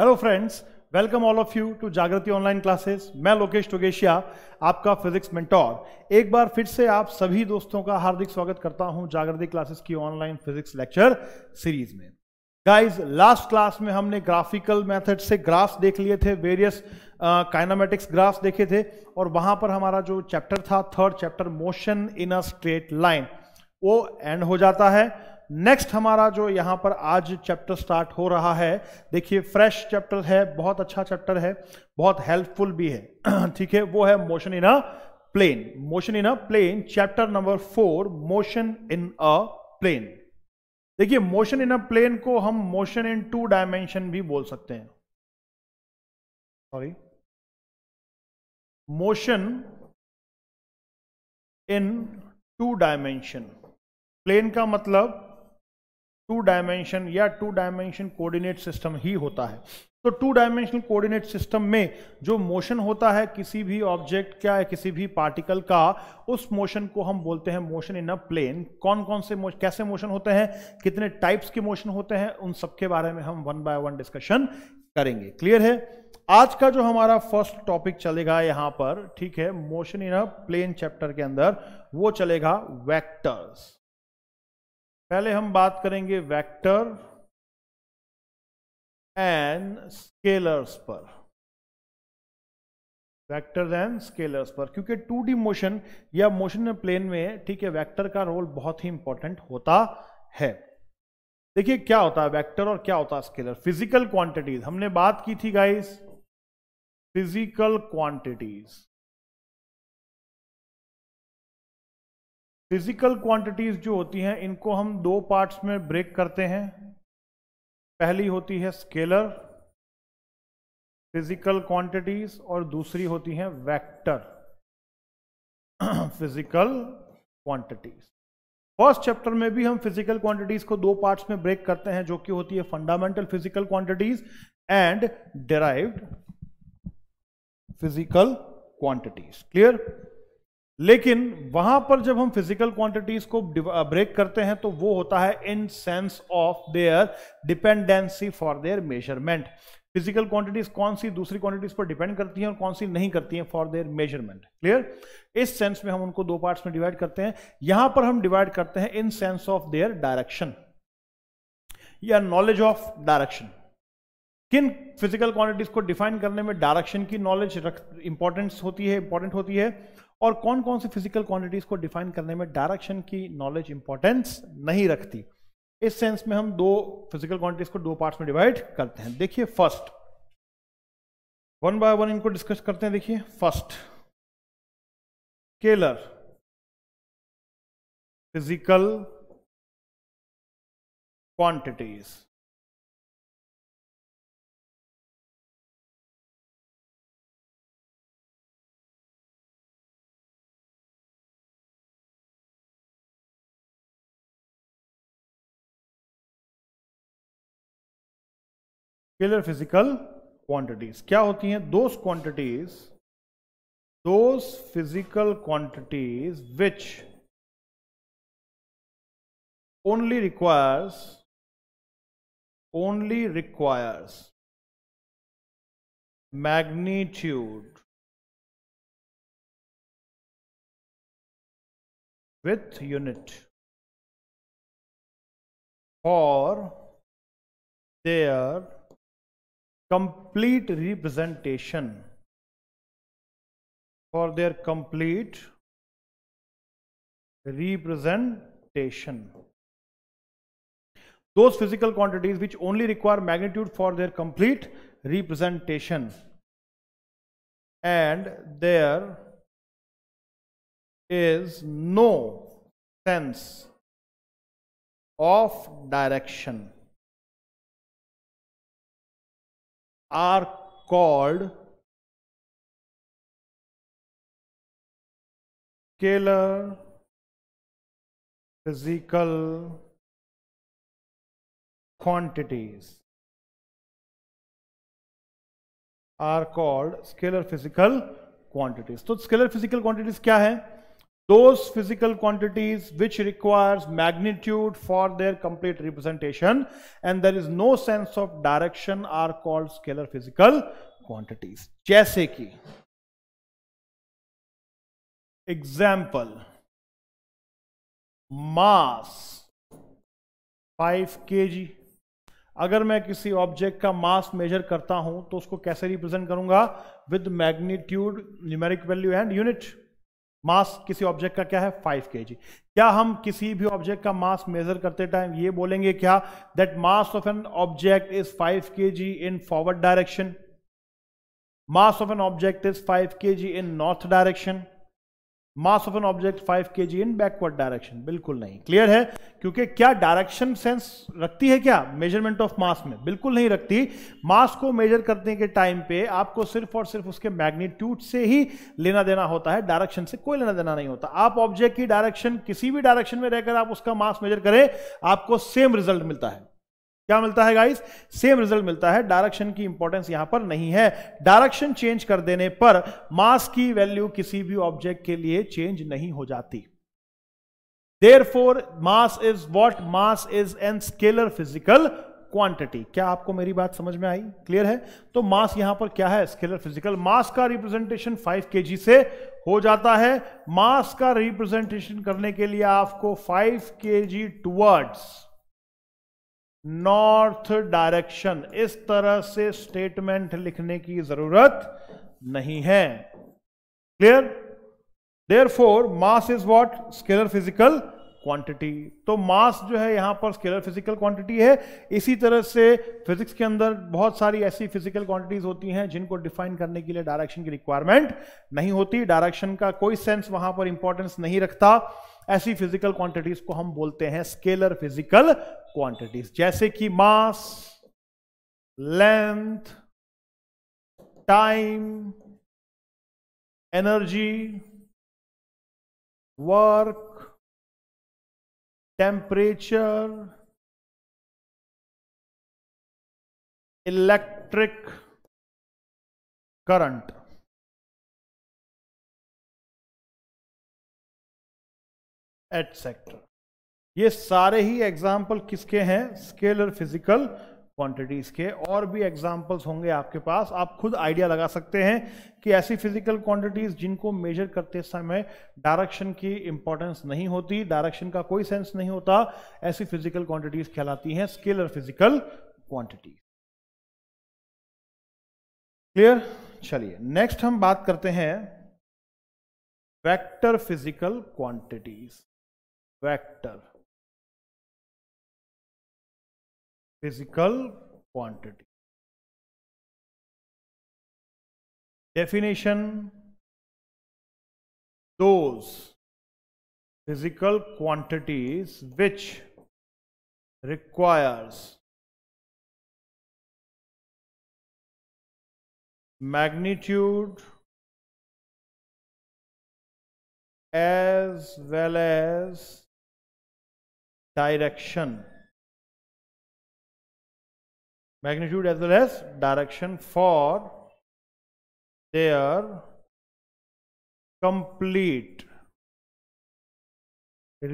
Hello friends welcome all of you to Jagriti online classes मैं लोकेश टोगेशिया आपका physics mentor एक बार फिर से आप सभी दोस्तों का हार्दिक स्वागत करता हूं जागृति क्लासेस की ऑनलाइन फिजिक्स लेक्चर सीरीज में गाइस लास्ट क्लास में हमने ग्राफिकल मेथड से ग्राफ्स देख लिए थे वेरियस काइनामेटिक्स ग्राफ्स देखे थे और वहां पर हमारा जो चैप्टर था third chapter motion in a straight line वो एंड हो जाता है नेक्स्ट हमारा जो यहाँ पर आज चैप्टर स्टार्ट हो रहा है देखिए फ्रेश चैप्टर है बहुत अच्छा चैप्टर है बहुत हेल्पफुल भी है ठीक है वो है motion in a plane motion in a plane chapter number four motion in a plane देखिए मोशन इन अ प्लेन को हम मोशन इन टू डायमेंशन भी बोल सकते हैं sorry motion in two dimension plane का मतलब टू डायमेंशन या टू डायमेंशन कोऑर्डिनेट सिस्टम ही होता है तो टू डायमेंशनल कोऑर्डिनेट सिस्टम में जो मोशन होता है किसी भी ऑब्जेक्ट का किसी भी पार्टिकल का उस मोशन को हम बोलते हैं मोशन इन अ प्लेन कौन कौन से मोशन कैसे मोशन होते हैं कितने टाइप्स के मोशन होते हैं उन सब के बारे में हम वन बाय वन डिस्कशन करेंगे क्लियर है आज का जो हमारा फर्स्ट टॉपिक चलेगा यहाँ पर ठीक है motion in a plane chapter के अंदर वो चलेगा वैक्टर्स पहले हम बात करेंगे वेक्टर एंड स्केलर्स पर वेक्टर एंड स्केलर्स पर क्योंकि टू डी मोशन या मोशन प्लेन में ठीक है वेक्टर का रोल बहुत ही इंपॉर्टेंट होता है देखिए क्या होता है वेक्टर और क्या होता है स्केलर फिजिकल क्वांटिटीज हमने बात की थी guys physical quantities physical quantities जो होती हैं इनको हम दो पार्ट्स में ब्रेक करते हैं पहली होती है स्केलर फिजिकल क्वांटिटीज और दूसरी होती है vector physical quantities first chapter में भी हम फिजिकल क्वांटिटीज को दो पार्ट्स में ब्रेक करते हैं जो कि होती है fundamental physical quantities and derived physical quantities clear लेकिन वहां पर जब हम फिजिकल क्वांटिटीज को ब्रेक uh, करते हैं तो वो होता है in sense of their dependency for their measurement physical quantities कौन सी दूसरी क्वांटिटीज पर डिपेंड करती हैं और कौन सी नहीं करती हैं फॉर देयर मेजरमेंट क्लियर इस सेंस में हम उनको दो पार्ट्स में डिवाइड करते हैं यहां पर हम डिवाइड करते हैं in sense of their direction या नॉलेज ऑफ डायरेक्शन किन फिजिकल क्वांटिटीज को डिफाइन करने में डायरेक्शन की नॉलेज इंपॉर्टेंट होती है इंपॉर्टेंट होती है और कौन कौन सी फिजिकल क्वांटिटीज को डिफाइन करने में डायरेक्शन की नॉलेज इंपॉर्टेंस नहीं रखती इस सेंस में हम दो फिजिकल क्वांटिटीज को दो पार्ट्स में डिवाइड करते हैं देखिए फर्स्ट वन बाय वन इनको डिस्कस करते हैं देखिए first scalar physical quantities scalar physical quantities क्या होती हैं those quantities those physical quantities which only requires only requires magnitude with unit for their complete representation for their complete representation those physical quantities which only require magnitude for their complete representation and there is no sense of direction are called scalar physical quantities are called scalar physical quantities तो so, scalar physical quantities क्या है those physical quantities which requires magnitude for their complete representation and there is no sense of direction are called scalar physical quantities jaise ki example mass 5 kg अगर मैं किसी object का मास major करता हूं तो उसको कैसे रिप्रेजेंट करूंगा with magnitude numeric value and unit mass किसी ऑब्जेक्ट का क्या है फाइव के क्या हम किसी भी ऑब्जेक्ट का मास मेजर करते टाइम ये बोलेंगे क्या that mass of an object is five K in forward direction mass of an object is five K in north direction mass of an object five K G in backward direction बिल्कुल नहीं clear है क्योंकि क्या direction sense रखती है क्या measurement of mass में बिल्कुल नहीं रखती मास को मेजर करने के टाइम पे आपको सिर्फ और सिर्फ उसके मैग्नीट्यूड से ही लेना देना होता है डायरेक्शन से कोई लेना देना नहीं होता आप ऑब्जेक्ट की डायरेक्शन किसी भी डायरेक्शन में रहकर आप उसका मास मेजर करें आपको सेम रिजल्ट मिलता है क्या मिलता है गाइस सेम रिजल्ट मिलता है डायरेक्शन की इंपॉर्टेंस यहां पर नहीं है डायरेक्शन चेंज कर देने पर मास की वैल्यू किसी भी ऑब्जेक्ट के लिए चेंज नहीं हो जाती therefore mass is what mass is an scalar physical quantity क्या आपको मेरी बात समझ में आई क्लियर है तो मास यहां पर क्या है स्केलर फिजिकल मास का रिप्रेजेंटेशन 5 के से हो जाता है मास का रिप्रेजेंटेशन करने के लिए आपको 5 के जी टूवर्ड्स नॉर्थ डायरेक्शन इस तरह से स्टेटमेंट लिखने की जरूरत नहीं है clear therefore mass is what scalar physical quantity तो मास जो है यहां पर स्केलर फिजिकल क्वांटिटी है इसी तरह से फिजिक्स के अंदर बहुत सारी ऐसी फिजिकल क्वांटिटीज होती हैं जिनको डिफाइन करने के लिए डायरेक्शन की रिक्वायरमेंट नहीं होती डायरेक्शन का कोई सेंस वहां पर इंपॉर्टेंस नहीं रखता ऐसी फिजिकल क्वांटिटीज को हम बोलते हैं स्केलर फिजिकल क्वांटिटीज जैसे कि mass length time energy work temperature electric current etcetera ये सारे ही एग्जाम्पल किसके हैं स्केलर फिजिकल क्वांटिटीज के और भी एग्जाम्पल्स होंगे आपके पास आप खुद आइडिया लगा सकते हैं कि ऐसी फिजिकल क्वांटिटीज जिनको मेजर करते समय डायरेक्शन की इंपॉर्टेंस नहीं होती डायरेक्शन का कोई सेंस नहीं होता ऐसी फिजिकल क्वांटिटीज कहलाती हैं स्केलर फिजिकल क्वांटिटीज क्लियर चलिए नेक्स्ट हम बात करते हैं vector physical quantities vector physical quantity definition those physical quantities which requires magnitude as well as direction magnitude as well as direction for their complete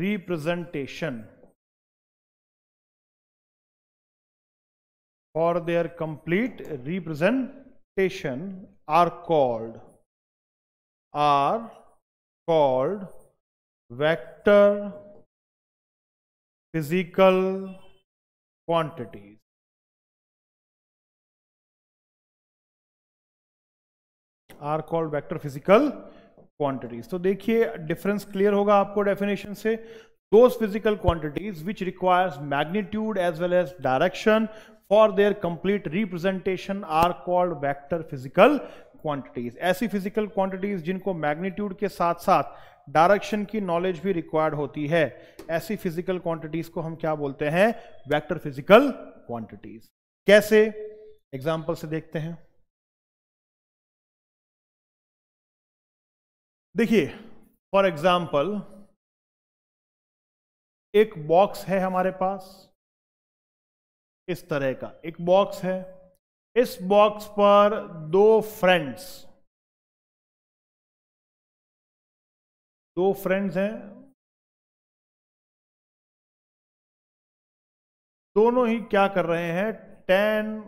representation for their complete representation are called are called vector physical quantities are called vector physical quantities तो देखिए difference clear होगा आपको definition से those physical quantities which requires magnitude as well as direction for their complete representation are called vector physical quantities ऐसी physical quantities जिनको magnitude के साथ साथ डायरेक्शन की नॉलेज भी रिक्वायर्ड होती है ऐसी फिजिकल क्वांटिटीज को हम क्या बोलते हैं वेक्टर फिजिकल क्वांटिटीज कैसे एग्जाम्पल से देखते हैं देखिए फॉर एग्जाम्पल एक बॉक्स है हमारे पास इस तरह का एक बॉक्स है इस बॉक्स पर दो फ्रेंड्स दो फ्रेंड्स हैं दोनों ही क्या कर रहे हैं ten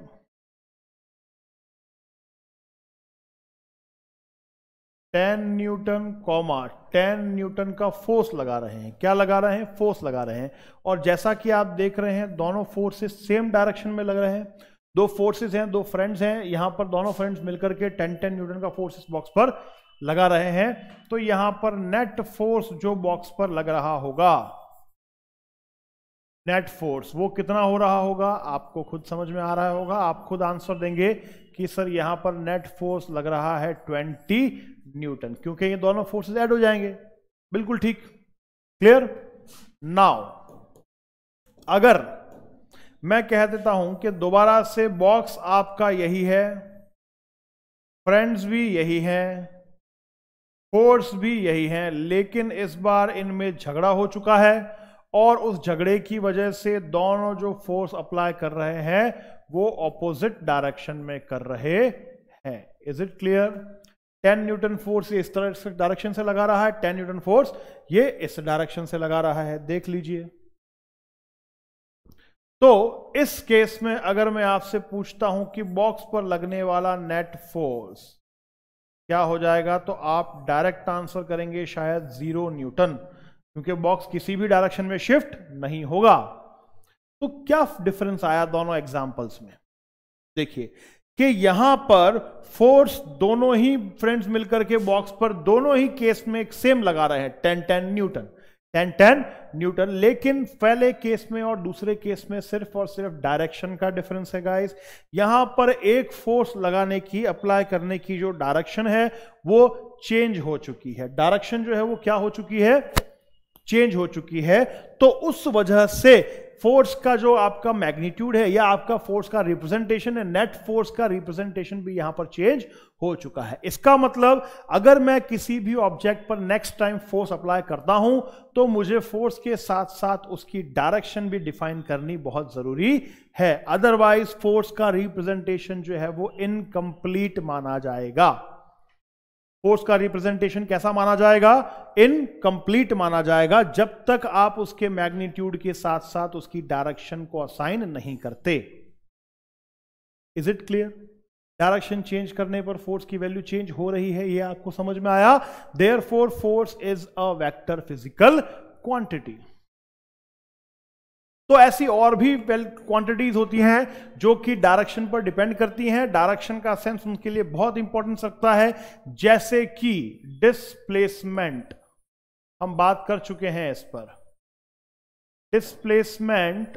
ten newton comma ten newton का फोर्स लगा रहे हैं क्या लगा रहे हैं फोर्स लगा रहे हैं और जैसा कि आप देख रहे हैं दोनों फोर्सेस सेम डायरेक्शन में लग रहे हैं दो फोर्सेस हैं दो फ्रेंड्स हैं यहां पर दोनों फ्रेंड्स मिलकर के टेन टेन न्यूटन का फोर्स इस बॉक्स पर लगा रहे हैं तो यहां पर नेट फोर्स जो बॉक्स पर लग रहा होगा नेट फोर्स वो कितना हो रहा होगा आपको खुद समझ में आ रहा होगा आप खुद आंसर देंगे कि सर यहां पर नेट फोर्स लग रहा है 20 न्यूटन क्योंकि ये दोनों फोर्सेस ऐड हो जाएंगे बिल्कुल ठीक क्लियर नाउ अगर मैं कह देता हूं कि दोबारा से बॉक्स आपका यही है फ्रेंड्स भी यही हैं फोर्स भी यही हैं लेकिन इस बार इनमें झगड़ा हो चुका है और उस झगड़े की वजह से दोनों जो फोर्स अप्लाई कर रहे हैं वो ऑपोजिट डायरेक्शन में कर रहे हैं is it clear 10 newton force ये इस तरह डायरेक्शन से लगा रहा है 10 न्यूटन फोर्स ये इस डायरेक्शन से लगा रहा है देख लीजिए तो इस केस में अगर मैं आपसे पूछता हूं कि बॉक्स पर लगने वाला नेट फोर्स क्या हो जाएगा तो आप डायरेक्ट आंसर करेंगे शायद जीरो न्यूटन क्योंकि बॉक्स किसी भी डायरेक्शन में शिफ्ट नहीं होगा तो क्या डिफरेंस आया दोनों एग्जांपल्स में देखिए कि यहां पर फोर्स दोनों ही फ्रेंड्स मिलकर के बॉक्स पर दोनों ही केस में सेम लगा रहे हैं ten ten newton ten ten newton लेकिन पहले केस में और दूसरे केस में सिर्फ और सिर्फ डायरेक्शन का डिफरेंस है गाइस यहां पर एक फोर्स लगाने की अप्लाई करने की जो डायरेक्शन है वो चेंज हो चुकी है डायरेक्शन जो है वो क्या हो चुकी है चेंज हो चुकी है तो उस वजह से फोर्स का जो आपका मैग्नीट्यूड है या आपका फोर्स का रिप्रेजेंटेशन है नेट फोर्स का रिप्रेजेंटेशन भी यहां पर चेंज हो चुका है इसका मतलब अगर मैं किसी भी ऑब्जेक्ट पर नेक्स्ट टाइम फोर्स अप्लाई करता हूं तो मुझे फोर्स के साथ साथ उसकी डायरेक्शन भी डिफाइन करनी बहुत जरूरी है अदरवाइज फोर्स का रिप्रेजेंटेशन जो है वो इनकम्प्लीट माना जाएगा फोर्स का रिप्रेजेंटेशन कैसा माना जाएगा इनकम्प्लीट माना जाएगा जब तक आप उसके मैग्नीट्यूड के साथ साथ उसकी डायरेक्शन को असाइन नहीं करते is it clear direction change करने पर फोर्स की वैल्यू चेंज हो रही है यह आपको समझ में आया therefore force is a vector physical quantity तो ऐसी और भी वेल क्वांटिटीज होती हैं जो कि डायरेक्शन पर डिपेंड करती हैं डायरेक्शन का सेंस उनके लिए बहुत इंपॉर्टेंट रखता है जैसे कि डिस्प्लेसमेंट हम बात कर चुके हैं इस पर displacement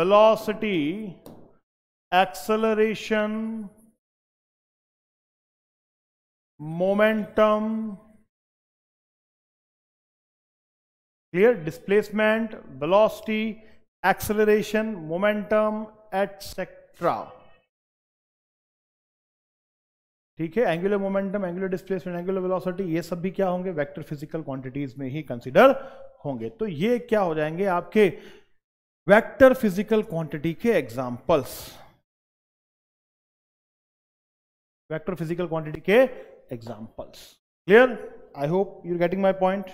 velocity acceleration momentum clear displacement velocity acceleration momentum etc ठीक है angular momentum angular displacement angular velocity ये सब भी क्या होंगे वेक्टर फिजिकल क्वांटिटीज में ही कंसिडर होंगे तो ये क्या हो जाएंगे आपके वेक्टर फिजिकल क्वांटिटी के एग्जांपल्स वेक्टर फिजिकल क्वांटिटी के examples clear I hope you getting my point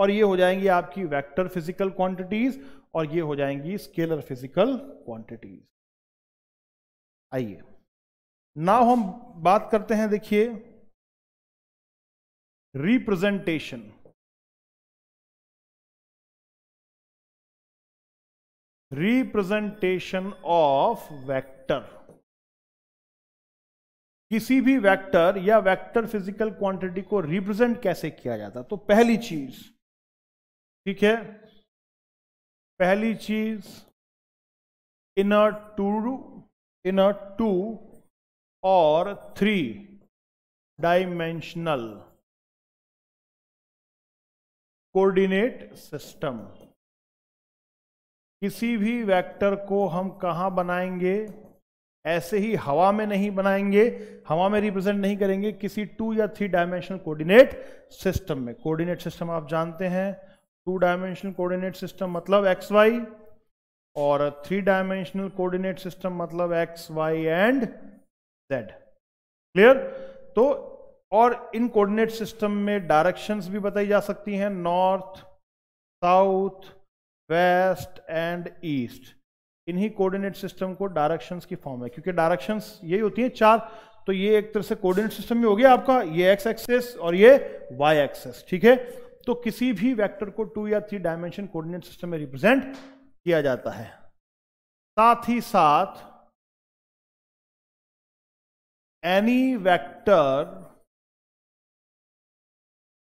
और ये हो जाएंगी आपकी वेक्टर फिजिकल क्वांटिटीज और ये हो जाएंगी स्केलर फिजिकल क्वांटिटीज आइए नाउ हम बात करते हैं देखिए रिप्रेजेंटेशन रिप्रेजेंटेशन ऑफ वेक्टर किसी भी वेक्टर या वेक्टर फिजिकल क्वांटिटी को रिप्रेजेंट कैसे किया जाता तो पहली चीज़ ठीक है पहली चीज इनर टू इनर टू और थ्री डाइमेंशनल कोऑर्डिनेट सिस्टम किसी भी वेक्टर को हम कहाँ बनाएंगे ऐसे ही हवा में नहीं बनाएंगे हवा में रिप्रेजेंट नहीं करेंगे किसी टू या थ्री डायमेंशनल कोऑर्डिनेट सिस्टम में कोऑर्डिनेट सिस्टम आप जानते हैं टू डायमेंशनल कोऑर्डिनेट सिस्टम मतलब एक्स वाई और थ्री डायमेंशनल कोऑर्डिनेट सिस्टम मतलब X Y and Z clear तो और इन कोऑर्डिनेट सिस्टम में डायरेक्शंस भी बताई जा सकती हैं north south west and east इन्हीं कोऑर्डिनेट सिस्टम को डायरेक्शंस की फॉर्म है क्योंकि डायरेक्शंस यही होती हैं चार तो ये एक तरह से कोऑर्डिनेट सिस्टम में हो गया आपका ये एक्स एक्सेस और ये वाई एक्सेस ठीक है तो किसी भी वेक्टर को टू या थ्री डायमेंशन कोऑर्डिनेट सिस्टम में रिप्रेजेंट किया जाता है साथ ही साथ any vector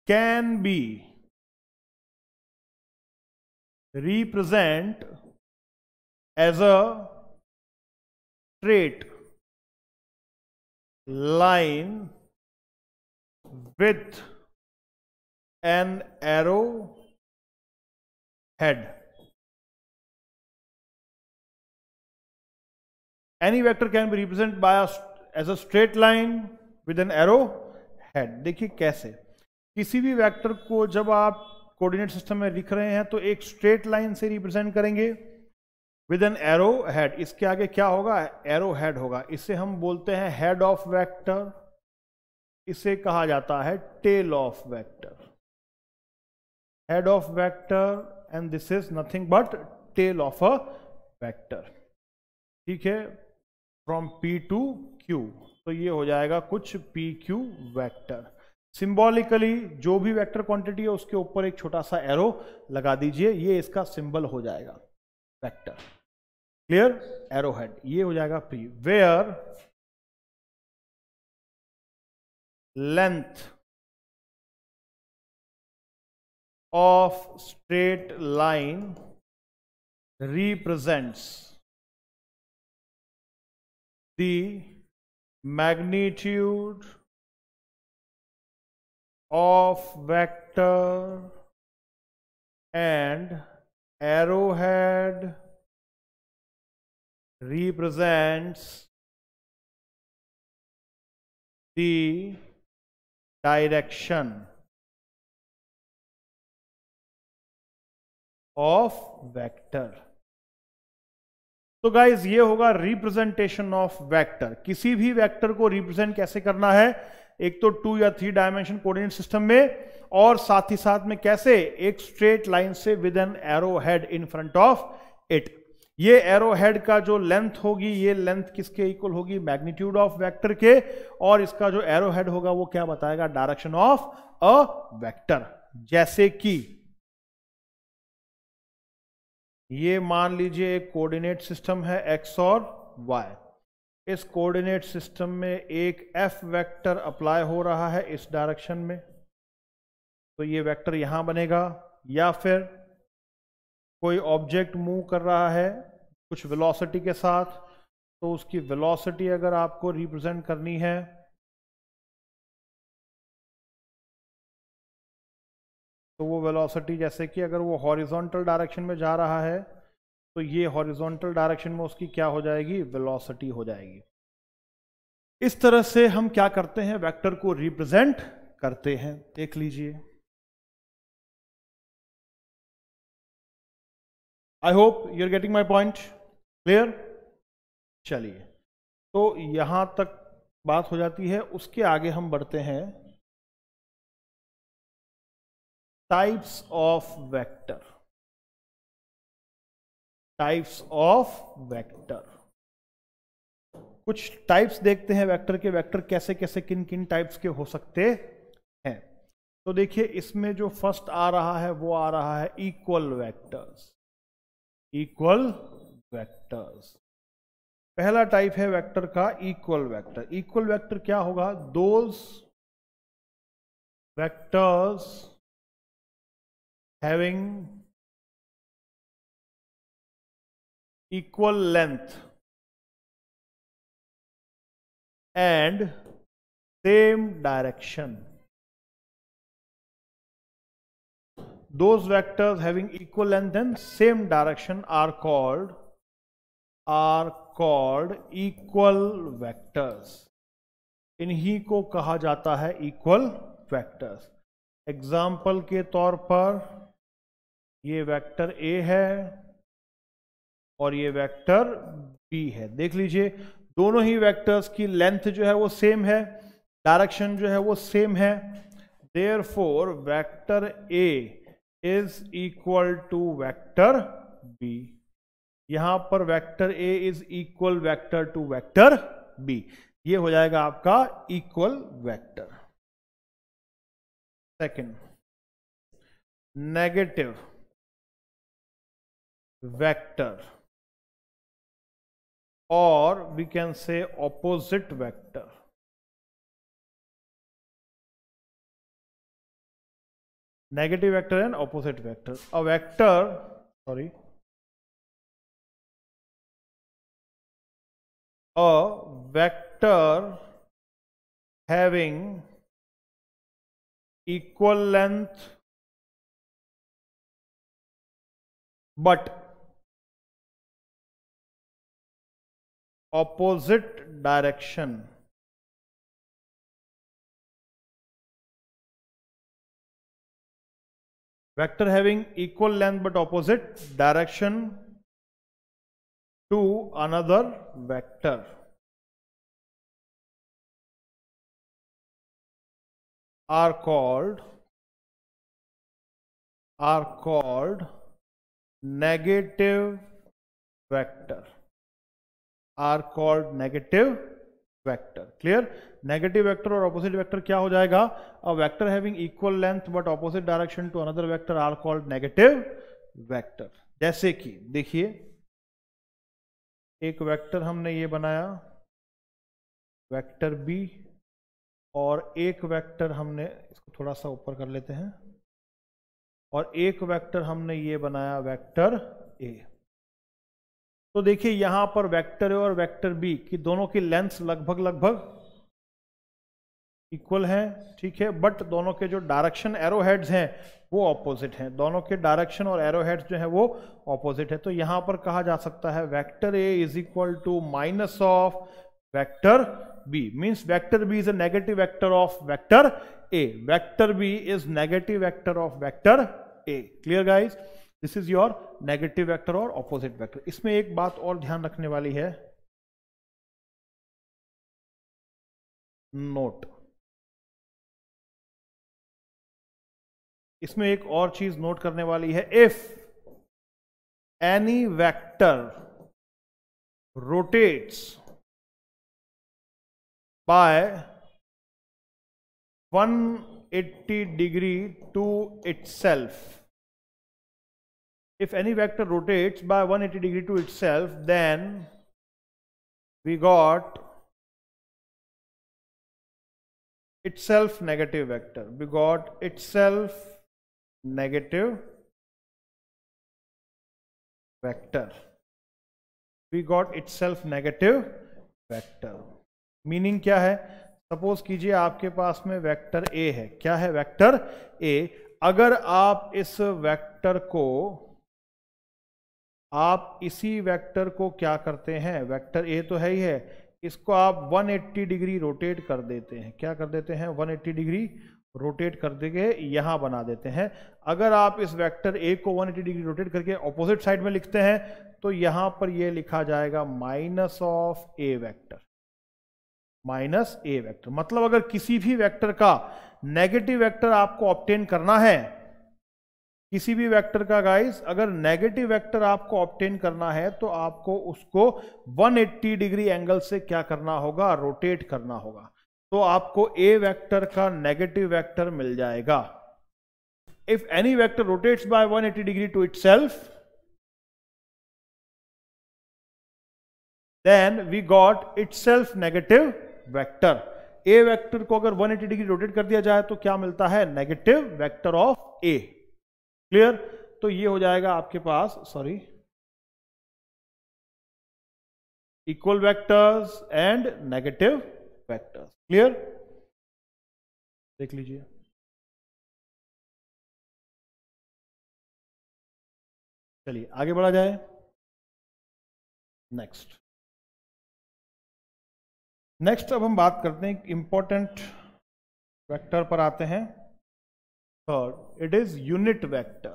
can be represent as a straight line with an arrow head any vector can be represent by as a straight line with an arrow head देखिए कैसे किसी भी वेक्टर को जब आप कोऑर्डिनेट सिस्टम में लिख रहे हैं तो एक स्ट्रेट लाइन से रिप्रेजेंट करेंगे विद एन एरो हेड इसके आगे क्या होगा एरो हेड होगा इसे हम बोलते हैं हेड ऑफ वेक्टर इसे कहा जाता है tail of vector head of vector and this is nothing but tail of a vector ठीक है फ्रॉम P टू Q तो ये हो जाएगा कुछ पी क्यू वैक्टर सिंबॉलिकली जो भी वैक्टर क्वांटिटी है उसके ऊपर एक छोटा सा एरो लगा दीजिए ये इसका सिंबल हो जाएगा वैक्टर क्लियर एरो हेड ये हो जाएगा P where length of straight line represents the magnitude of vector and arrowhead represents the direction of vector तो गाइज ये होगा रिप्रेजेंटेशन ऑफ वेक्टर किसी भी वेक्टर को रिप्रेजेंट कैसे करना है एक तो टू या थ्री डायमेंशन कोऑर्डिनेट सिस्टम में और साथ ही साथ में कैसे एक स्ट्रेट लाइन से with an arrow head in front of it ये एरो हेड का जो लेंथ होगी ये लेंथ किसके इक्वल होगी मैग्नीट्यूड ऑफ वेक्टर के और इसका जो एरो हेड होगा वो क्या बताएगा डायरेक्शन ऑफ अ वेक्टर जैसे कि ये मान लीजिए एक कोऑर्डिनेट सिस्टम है एक्स और वाई इस कोऑर्डिनेट सिस्टम में एक एफ वेक्टर अप्लाई हो रहा है इस डायरेक्शन में तो ये वेक्टर यहां बनेगा या फिर कोई ऑब्जेक्ट मूव कर रहा है कुछ वेलोसिटी के साथ तो उसकी वेलोसिटी अगर आपको रिप्रेजेंट करनी है तो वो वेलोसिटी जैसे कि अगर वो हॉरिजॉन्टल डायरेक्शन में जा रहा है तो ये हॉरिजॉन्टल डायरेक्शन में उसकी क्या हो जाएगी वेलोसिटी हो जाएगी इस तरह से हम क्या करते हैं वेक्टर को रिप्रेजेंट करते हैं देख लीजिए I hope you are getting my point clear चलिए तो यहां तक बात हो जाती है उसके आगे हम बढ़ते हैं types of vector types of vector कुछ टाइप्स देखते हैं वेक्टर के वेक्टर कैसे कैसे किन किन टाइप्स के हो सकते हैं तो देखिए इसमें जो फर्स्ट आ रहा है वो आ रहा है इक्वल वेक्टर्स इक्वल वेक्टर्स पहला टाइप है वेक्टर का इक्वल वेक्टर इक्वल वेक्टर क्या होगा those vectors having equal length and same direction. Those vectors having equal length and same direction are called are called equal vectors. इन्हीं ko kaha jata hai equal vectors. example ke taur par ये vector A है और ये vector B है देख लीजिए दोनों ही vectors की लेंथ जो है वो सेम है डायरेक्शन जो है वो सेम है therefore vector A is equal to vector B यहां पर vector A is equal vector to vector B ये हो जाएगा आपका equal vector second negative vector or we can say opposite vector negative vector and opposite vector a vector sorry a vector having equal length but opposite direction. Vector having equal length but opposite direction to another vector. are called are called negative vector are called negative vector clear negative vector और opposite vector क्या हो जाएगा a vector having equal length but opposite direction to another vector are called negative vector जैसे कि देखिए एक vector हमने ये बनाया वेक्टर बी और एक वेक्टर हमने इसको थोड़ा सा ऊपर कर लेते हैं और एक वेक्टर हमने ये बनाया वेक्टर ए तो देखिए यहां पर वेक्टर ए और वेक्टर बी की दोनों की लेंथ लगभग लगभग इक्वल है ठीक है बट दोनों के जो डायरेक्शन एरो हेड्स हैं वो ऑपोजिट हैं दोनों के डायरेक्शन और एरो हेड्स जो है वो ऑपोजिट है तो यहां पर कहा जा सकता है vector A is equal to minus of vector B means vector B is a negative vector of vector A vector B is negative vector of vector A clear guys this is your negative vector और opposite vector इसमें एक बात और ध्यान रखने वाली है note इसमें एक और चीज नोट करने वाली है if any vector rotates by 180 degree to itself if any vector rotates by 180 degree to itself then we got itself negative vector we got itself negative vector we got itself negative vector meaning kya hai suppose कीजिए आपके पास में vector A है क्या है vector ए अगर आप इस vector को आप इसी वेक्टर को क्या करते हैं वेक्टर ए तो है ही है इसको आप 180 डिग्री रोटेट कर देते हैं क्या कर देते हैं 180 डिग्री रोटेट कर देंगे यहाँ बना देते हैं अगर आप इस वेक्टर ए को 180 डिग्री रोटेट करके ऑपोजिट साइड में लिखते हैं तो यहाँ पर यह लिखा जाएगा minus of A vector minus A vector मतलब अगर किसी भी वेक्टर का नेगेटिव वेक्टर आपको ऑप्टेन करना है किसी भी वेक्टर का गाइस अगर नेगेटिव वेक्टर आपको ऑप्टेन करना है तो आपको उसको 180 डिग्री एंगल से क्या करना होगा रोटेट करना होगा तो आपको ए वेक्टर का नेगेटिव वेक्टर मिल जाएगा if any vector rotates by 180 degree to self then we got it negative vector A vector को अगर 180 डिग्री रोटेट कर दिया जाए तो क्या मिलता है negative vector of A clear तो ये हो जाएगा आपके पास sorry equal vectors and negative vectors clear देख लीजिए चलिए आगे बढ़ा जाए नेक्स्ट नेक्स्ट अब हम बात करते हैं इंपॉर्टेंट वेक्टर पर आते हैं third it is unit vector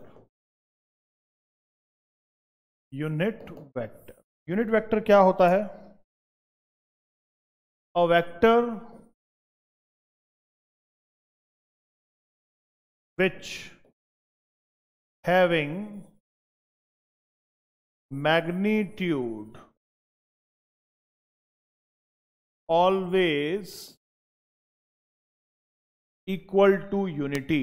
unit vector unit vector क्या होता है a vector which having magnitude always equal to unity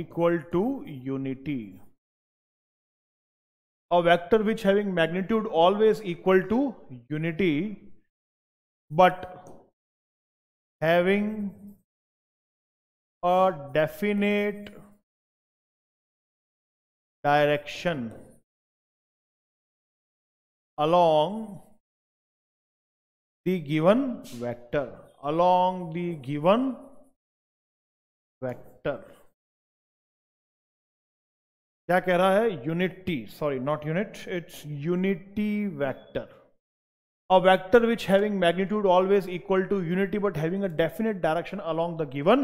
equal to unity. A vector which having magnitude always equal to unity but having a definite direction along the given vector along the given vector क्या कह रहा है unity sorry not unit it's unity vector a vector which having magnitude always equal to unity but having a definite direction along the given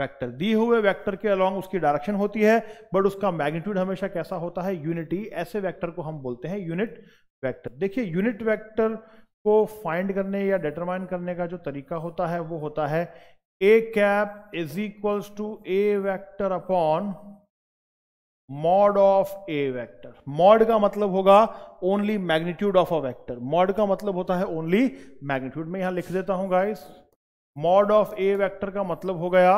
vector दिए हुए vector के along उसकी direction होती है बट उसका मैग्नीट्यूड हमेशा कैसा होता है यूनिटी ऐसे वेक्टर को हम बोलते हैं यूनिट वेक्टर देखिए यूनिट वेक्टर को फाइंड करने या डिटरमाइन करने का जो तरीका होता है वो होता है A cap is equals to A vector upon mod of A vector mod का मतलब होगा only magnitude of a vector mod का मतलब होता है ओनली मैग्नीट्यूड में यहां लिख देता हूं guys mod of A vector का मतलब हो गया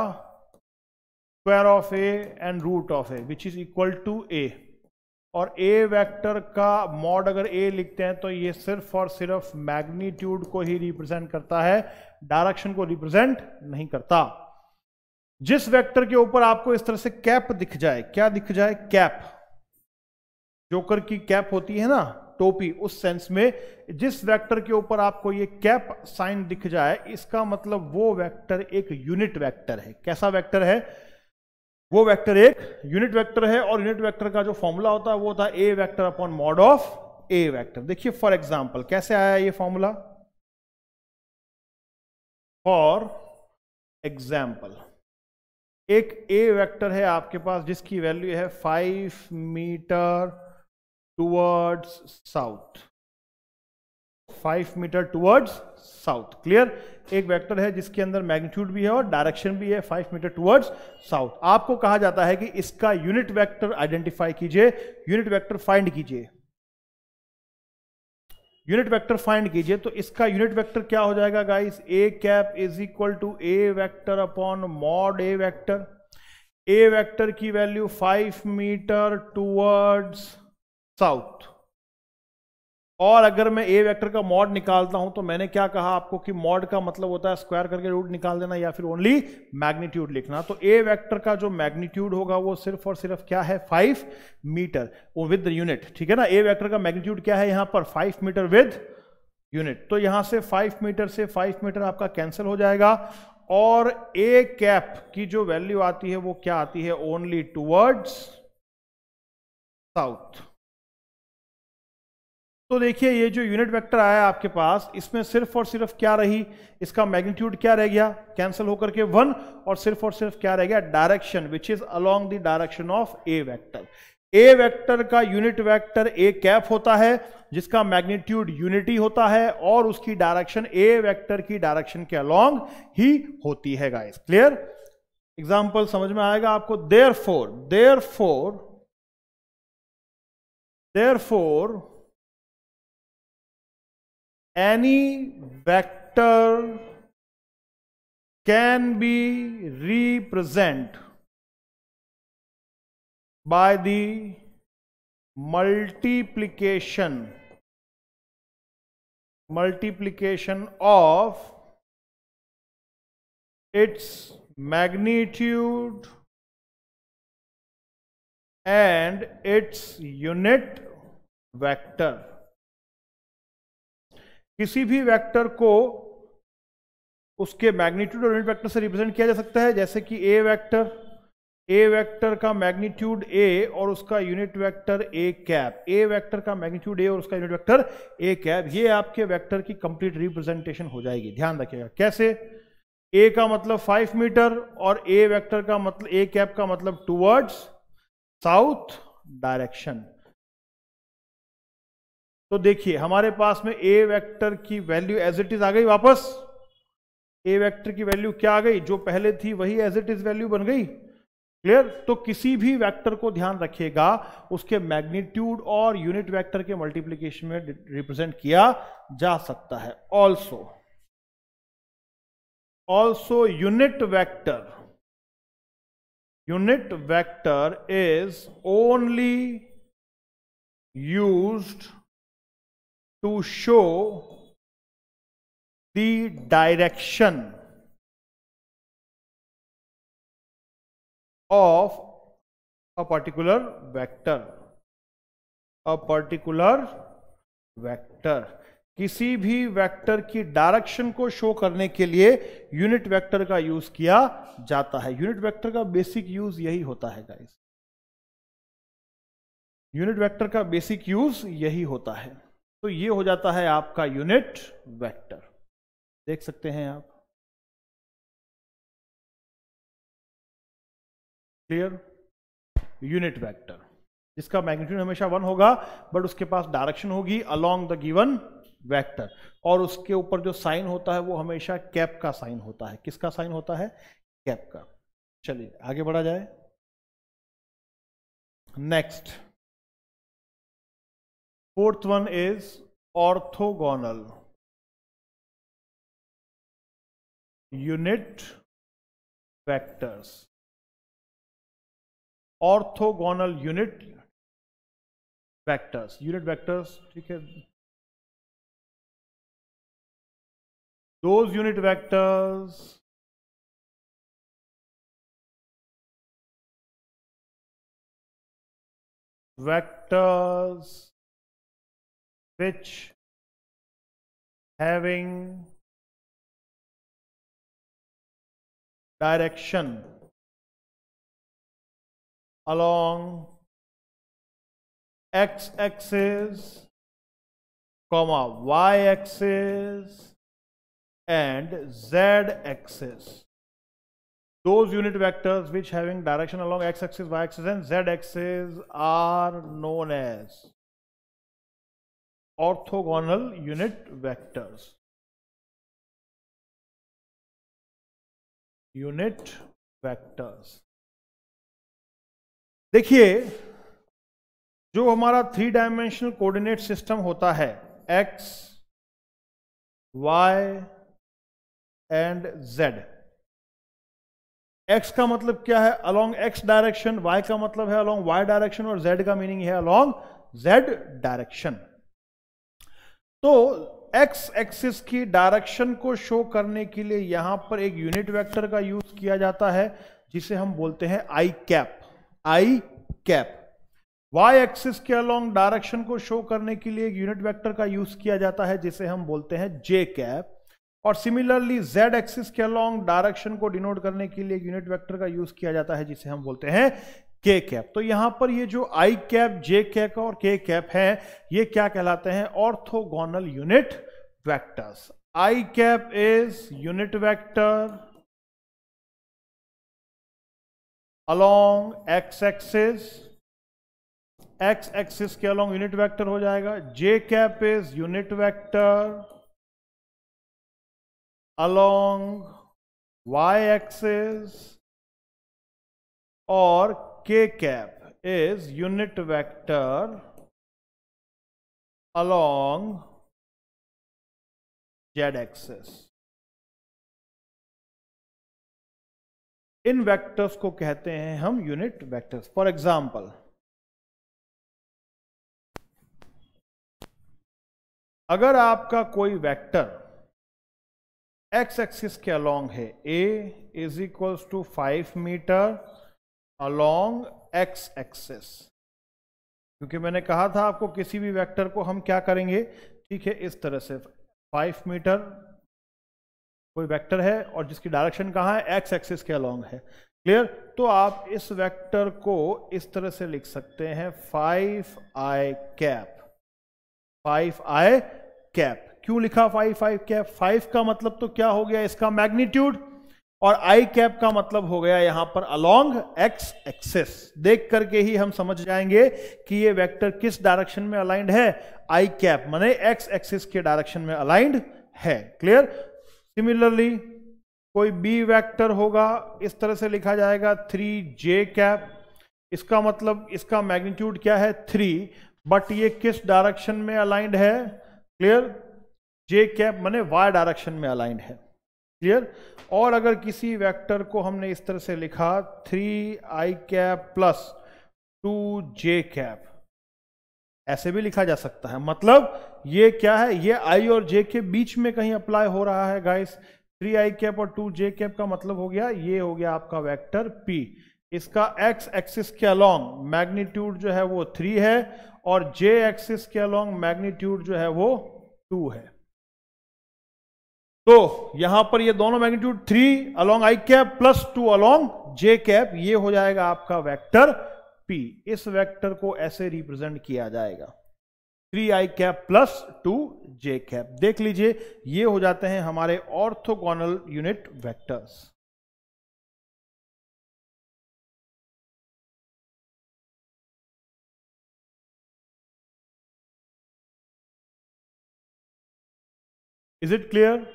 square of A and root of A which is equal to A और ए वेक्टर का मॉड अगर ए लिखते हैं तो ये सिर्फ और सिर्फ मैग्नीट्यूड को ही रिप्रेजेंट करता है डायरेक्शन को रिप्रेजेंट नहीं करता जिस वेक्टर के ऊपर आपको इस तरह से कैप दिख जाए क्या दिख जाए कैप जोकर की कैप होती है ना टोपी उस सेंस में जिस वेक्टर के ऊपर आपको ये कैप साइन दिख जाए इसका मतलब वो वेक्टर एक यूनिट वेक्टर है कैसा वेक्टर है वो वेक्टर एक यूनिट वेक्टर है और यूनिट वेक्टर का जो फॉर्मूला होता है वो होता है A vector upon mod of A vector देखिए फॉर एग्जाम्पल कैसे आया ये फॉर्मूला फॉर एग्जाम्पल एक ए वेक्टर है आपके पास जिसकी वैल्यू है five metre towards south five metre towards south clear एक वेक्टर है जिसके अंदर मैग्नीट्यूड भी है और डायरेक्शन भी है फाइव मीटर टुवर्ड्स साउथ आपको कहा जाता है कि इसका यूनिट वेक्टर आइडेंटिफाई कीजिए यूनिट वेक्टर फाइंड कीजिए यूनिट वेक्टर फाइंड कीजिए तो इसका यूनिट वेक्टर क्या हो जाएगा guys A cap is equal to A vector upon mod A vector A vector की value five metre towards south और अगर मैं ए वेक्टर का मॉड निकालता हूं तो मैंने क्या कहा आपको कि मॉड का मतलब होता है स्क्वायर करके रूट निकाल देना या फिर ओनली मैग्नीट्यूड लिखना तो ए वेक्टर का जो मैग्नीट्यूड होगा वो सिर्फ और सिर्फ क्या है फाइव मीटर विद यूनिट ठीक है ना ए वेक्टर का मैग्नीट्यूड क्या है यहां पर फाइव मीटर विद यूनिट तो यहां से फाइव मीटर से फाइव मीटर आपका कैंसिल हो जाएगा और ए कैप की जो वैल्यू आती है वो क्या आती है ओनली टूवर्ड्स साउथ तो देखिए ये जो यूनिट वेक्टर आया आपके पास इसमें सिर्फ और सिर्फ क्या रही इसका मैग्नीट्यूड क्या रह गया कैंसिल होकर के वन और सिर्फ और सिर्फ क्या रह गया direction which is along the direction of A vector A vector का यूनिट वेक्टर ए कैप होता है जिसका मैग्नीट्यूड यूनिटी होता है और उसकी डायरेक्शन ए वेक्टर की डायरेक्शन के अलोंग ही होती है गाइस क्लियर एग्जाम्पल समझ में आएगा आपको therefore therefore therefore any vector can be represent by the multiplication multiplication of its magnitude and its unit vector किसी भी वेक्टर को उसके मैग्नीट्यूड और यूनिट वेक्टर से रिप्रेजेंट किया जा सकता है जैसे कि ए वेक्टर ए वेक्टर का मैग्नीट्यूड ए और उसका unit vector A cap A vector का मैग्नीट्यूड ए और उसका यूनिट वेक्टर ए कैप ये आपके वेक्टर की कंप्लीट रिप्रेजेंटेशन हो जाएगी ध्यान रखिएगा कैसे ए का मतलब फाइव मीटर और ए वेक्टर का मतलब ए कैप का मतलब टूवर्ड्स साउथ डायरेक्शन तो देखिए हमारे पास में ए वेक्टर की वैल्यू एज इट इज आ गई वापस ए वेक्टर की वैल्यू क्या आ गई जो पहले थी वही एज इट इज वैल्यू बन गई क्लियर तो किसी भी वेक्टर को ध्यान रखिएगा उसके मैग्नीट्यूड और यूनिट वेक्टर के मल्टीप्लीकेशन में रिप्रेजेंट किया जा सकता है also also unit vector unit vector is only used to show the direction of a particular vector a particular vector किसी भी वेक्टर की डायरेक्शन को शो करने के लिए यूनिट वेक्टर का यूज किया जाता है यूनिट वेक्टर का बेसिक यूज यही होता है गाइस यूनिट वेक्टर का बेसिक यूज यही होता है तो ये हो जाता है आपका यूनिट वेक्टर देख सकते हैं आप क्लियर यूनिट वेक्टर जिसका मैग्नीट्यूड हमेशा वन होगा बट उसके पास डायरेक्शन होगी अलोंग द गिवन वेक्टर और उसके ऊपर जो साइन होता है वो हमेशा कैप का साइन होता है किसका साइन होता है कैप का चलिए आगे बढ़ा जाए next Fourth one is orthogonal. Unit vectors. Orthogonal unit vectors. Unit vectors, ठीक है Those unit vectors vectors which having direction along x axis comma y axis and z axis those unit vectors which having direction along x axis y axis and z axis are known as orthogonal unit vectors unit vectors देखिए जो हमारा three dimensional coordinate system होता है X Y and Z X का मतलब क्या है along x direction Y का मतलब है अलोंग वाई डायरेक्शन और जेड का मीनिंग है अलोंग जेड डायरेक्शन तो एक्स एक्सिस की डायरेक्शन को शो करने के लिए यहां पर एक यूनिट वेक्टर का यूज किया जाता है जिसे हम बोलते हैं I cap I cap Y axis के अलोंग डायरेक्शन को शो करने के लिए एक यूनिट वेक्टर का यूज किया जाता है जिसे हम बोलते हैं जे कैप और सिमिलरली जेड एक्सिस के अलोंग डायरेक्शन को डिनोट करने के लिए एक यूनिट वेक्टर का यूज किया जाता है जिसे हम बोलते हैं के कैप तो यहां पर ये जो आई कैप जे कैप और के कैप है ये क्या कहलाते हैं orthogonal unit vectors I cap is unit vector along X axis X axis के अलोंग यूनिट वेक्टर हो जाएगा J cap is unit vector along Y axis और k cap is unit vector along z axis इन vectors को कहते हैं हम unit vectors for example अगर आपका कोई वेक्टर एक्स एक्सिस के अलोंग है A is equals to five metre along X axis क्योंकि मैंने कहा था आपको किसी भी वेक्टर को हम क्या करेंगे ठीक है इस तरह से फाइव मीटर कोई वेक्टर है और जिसकी डायरेक्शन कहाँ है एक्स एक्सिस के अलोंग है क्लियर तो आप इस वेक्टर को इस तरह से लिख सकते हैं five I cap five I cap क्यों लिखा फाइव फाइव कैप फाइव का मतलब तो क्या हो गया इसका मैग्नीट्यूड और आई कैप का मतलब हो गया यहां पर अलोंग एक्स एक्सेस देख करके ही हम समझ जाएंगे कि ये वेक्टर किस डायरेक्शन में अलाइंड है आई कैप माने एक्स एक्सिस के डायरेक्शन में अलाइंड है क्लियर सिमिलरली कोई बी वेक्टर होगा इस तरह से लिखा जाएगा थ्री जे कैप इसका मतलब इसका मैग्नीट्यूड क्या है थ्री बट ये किस डायरेक्शन में अलाइंड है क्लियर जे कैप माने वाई डायरेक्शन में अलाइंड है क्लियर और अगर किसी वेक्टर को हमने इस तरह से लिखा three I cap plus two J cap ऐसे भी लिखा जा सकता है मतलब ये क्या है ये आई और जे के बीच में कहीं अप्लाई हो रहा है गाइस थ्री आई कैप और टू जे कैप का मतलब हो गया ये हो गया आपका वेक्टर पी इसका एक्स एक्सिस के अलोंग मैग्नीट्यूड जो है वो थ्री है और जे एक्सिस के अलोंग मैग्नीट्यूड जो है वो टू है तो यहां पर ये दोनों magnitude three along I cap plus two along J cap ये हो जाएगा आपका वेक्टर पी इस वेक्टर को ऐसे रिप्रेजेंट किया जाएगा three I cap plus two J cap देख लीजिए ये हो जाते हैं हमारे orthogonal unit vectors is it clear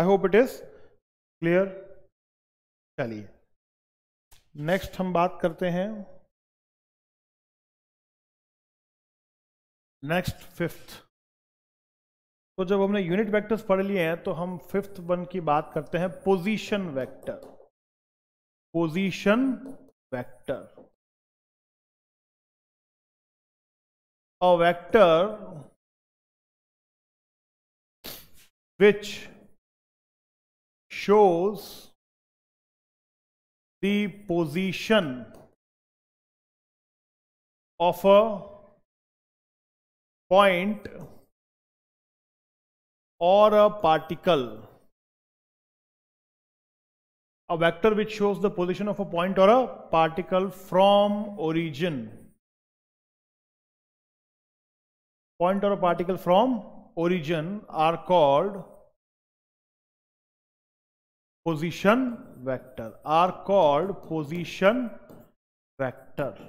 I hope it is clear चलिए नेक्स्ट हम बात करते हैं नेक्स्ट फिफ्थ तो जब हमने यूनिट वेक्टर्स पढ़ लिए हैं तो हम फिफ्थ वन की बात करते हैं position vector position vector a vector which shows the position of a point or a particle a vector which shows the position of a point or a particle from origin point or a particle from origin are called position vector are called position vector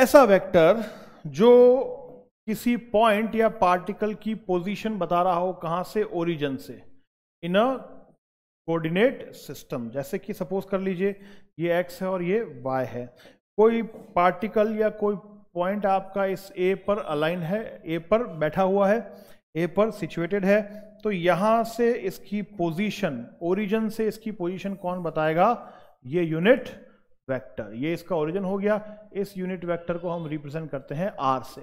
ऐसा vector जो किसी point या particle की position बता रहा हो कहां से ओरिजन से इन अ कोऑर्डिनेट सिस्टम जैसे कि सपोज कर लीजिए ये एक्स है और ये वाई है कोई पार्टिकल या कोई पॉइंट आपका इस ए पर अलाइन है ए पर बैठा हुआ है ए पर सिचुएटेड है तो यहां से इसकी पोजीशन ओरिजिन से इसकी पोजीशन कौन बताएगा ये यूनिट वेक्टर ये इसका ओरिजिन हो गया इस यूनिट वेक्टर को हम रिप्रेजेंट करते हैं आर से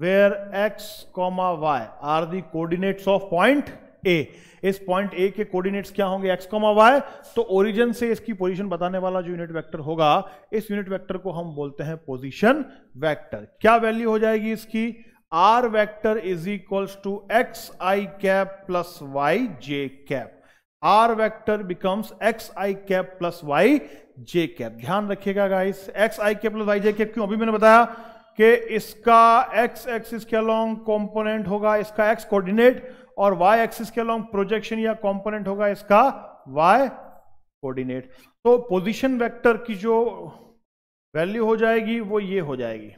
where X comma Y are the coordinates of point A इस पॉइंट ए के कोऑर्डिनेट्स क्या होंगे एक्स कॉमा वाई तो ओरिजिन से इसकी पोजीशन बताने वाला जो यूनिट वेक्टर होगा इस यूनिट वेक्टर को हम बोलते हैं पोजीशन वेक्टर क्या वैल्यू हो जाएगी इसकी R vector is equals to X I cap plus Y J cap R vector becomes X I cap plus Y J cap ध्यान रखिएगा guys X I cap plus Y J cap क्यों अभी मैंने बताया कि इसका एक्स एक्सिस के along component होगा इसका एक्स कोऑर्डिनेट और वाई एक्सिस के अलॉन्ग प्रोजेक्शन या कॉम्पोनेंट होगा इसका वाई कोऑर्डिनेट तो पोजीशन वेक्टर की जो वैल्यू हो जाएगी वो ये हो जाएगी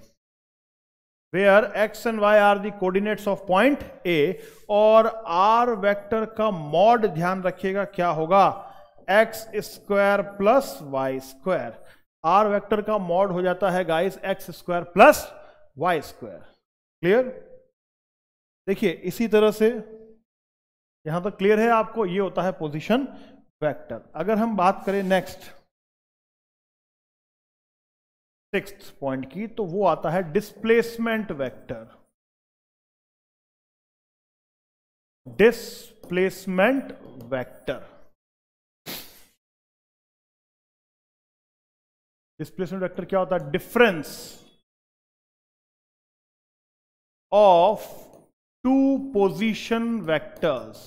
where X and Y are the coordinates of point A और आर वेक्टर का मॉड ध्यान रखिएगा क्या होगा X square plus Y square R vector का मॉड हो जाता है guys X square plus Y square clear देखिए इसी तरह से यहां तक तो क्लियर है आपको ये होता है पोजिशन वेक्टर अगर हम बात करें नेक्स्ट सिक्स पॉइंट की तो वो आता है displacement vector displacement vector displacement vector क्या होता है difference of two position vectors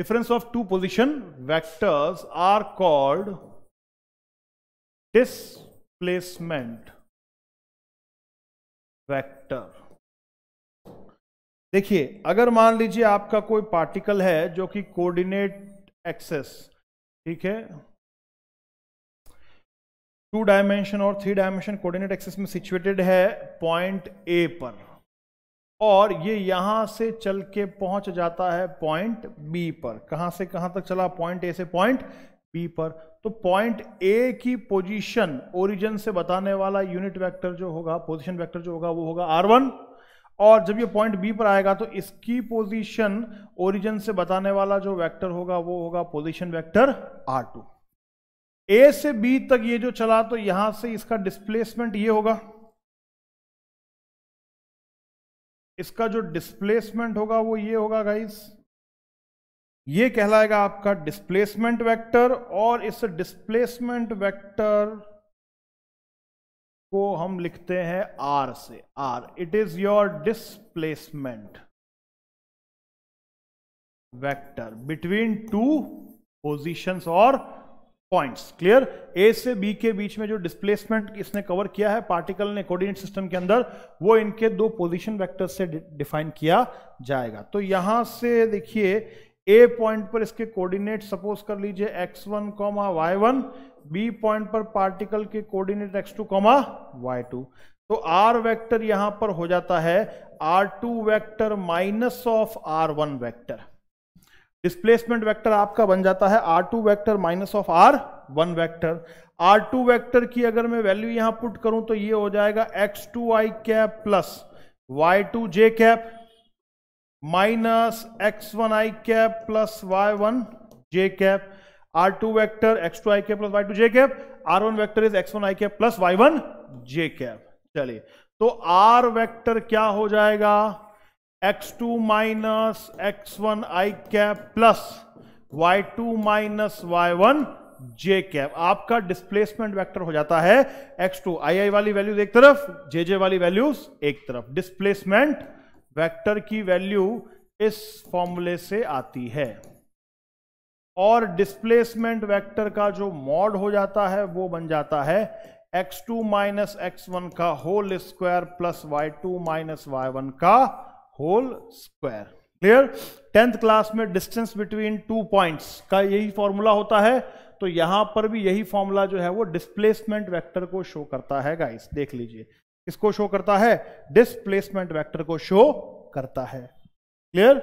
difference of two position vectors are called displacement vector देखिए अगर मान लीजिए आपका कोई पार्टिकल है जो कि कोऑर्डिनेट एक्सेस ठीक है टू डायमेंशन और थ्री डायमेंशन कोऑर्डिनेट एक्सेस में सिचुएटेड है पॉइंट ए पर और ये यहां से चल के पहुंच जाता है पॉइंट बी पर कहां से कहां तक चला पॉइंट ए से पॉइंट पी पर तो पॉइंट ए की पोजीशन ओरिजिन से बताने वाला यूनिट वेक्टर जो होगा पोजीशन वेक्टर जो होगा वो होगा आर वन और जब ये पॉइंट बी पर आएगा तो इसकी पोजीशन ओरिजिन से बताने वाला जो वेक्टर होगा वो होगा position vector R two A से बी तक ये जो चला तो यहां से इसका डिस्प्लेसमेंट ये होगा इसका जो डिस्प्लेसमेंट होगा वो ये होगा गाइस ये कहलाएगा आपका डिस्प्लेसमेंट वेक्टर और इस डिस्प्लेसमेंट वेक्टर को हम लिखते हैं आर से R it is your displacement vector between two positions और पॉइंट्स क्लियर ए से बी के बीच में जो डिस्प्लेसमेंट इसने कवर किया है पार्टिकल ने कोऑर्डिनेट सिस्टम के अंदर वो इनके दो पोजीशन वेक्टर से डिफाइन किया जाएगा तो यहां से देखिए ए पॉइंट पर इसके कोऑर्डिनेट सपोज कर लीजिए X one comma Y one B point पर पार्टिकल के coordinate X two comma Y two तो आर वेक्टर यहां पर हो जाता है R two vector minus of R one vector displacement vector आपका बन जाता है R two vector minus of R one vector R two vector की अगर मैं वैल्यू यहां पुट करूं तो ये हो जाएगा X two I cap plus Y two J cap minus X one I cap plus Y one J cap R two vector X two I cap plus Y two J cap R one vector is X one I cap plus Y one J cap चलिए तो R vector क्या हो जाएगा X two minus X one I cap plus Y two minus Y one J cap आपका displacement vector हो जाता है x two आई आई वाली वैल्यूज एक तरफ जे जे वाली वैल्यूज एक तरफ डिस्प्लेसमेंट वेक्टर की वैल्यू इस फॉर्मूले से आती है और डिस्प्लेसमेंट वेक्टर का जो मॉड हो जाता है वो बन जाता है x2 टू माइनस एक्स का whole square plus y2 two minus Y का whole square clear tenth class में डिस्टेंस बिटवीन टू पॉइंट्स का यही फॉर्मूला होता है तो यहां पर भी यही फॉर्मूला जो है वो डिस्प्लेसमेंट वेक्टर को शो करता है गाइस देख लीजिए किसको शो करता है डिस्प्लेसमेंट वेक्टर को शो करता है क्लियर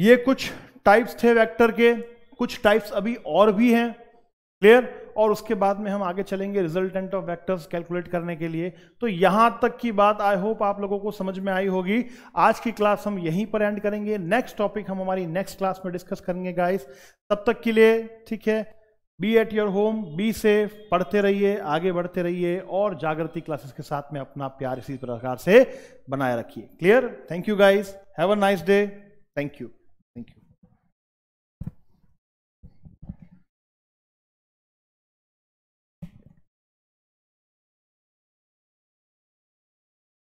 ये कुछ टाइप्स थे वेक्टर के कुछ टाइप्स अभी और भी हैं क्लियर और उसके बाद में हम आगे चलेंगे रिजल्टेंट ऑफ वेक्टर्स कैलकुलेट करने के लिए तो यहां तक की बात आई होप आप लोगों को समझ में आई होगी आज की क्लास हम यहीं पर एंड करेंगे नेक्स्ट टॉपिक हम हमारी नेक्स्ट क्लास में डिस्कस करेंगे गाइस तब तक के लिए ठीक है be at your home be safe पढ़ते रहिए आगे बढ़ते रहिए और जागृति क्लासेस के साथ में अपना प्यार इसी प्रकार से बनाए रखिए clear thank you guys have a nice day thank you